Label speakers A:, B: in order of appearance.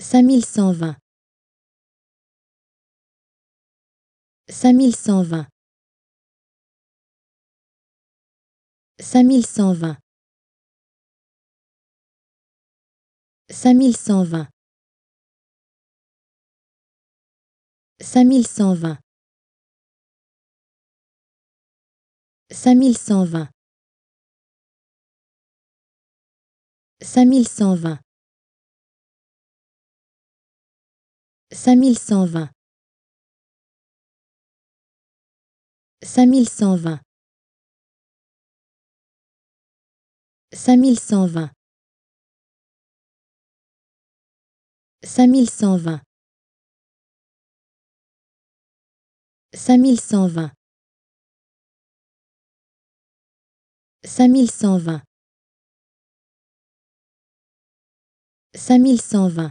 A: 5120 5120 5120 5120 5120 5120 5120 5120 5120 5120 5120 5120 5120 5120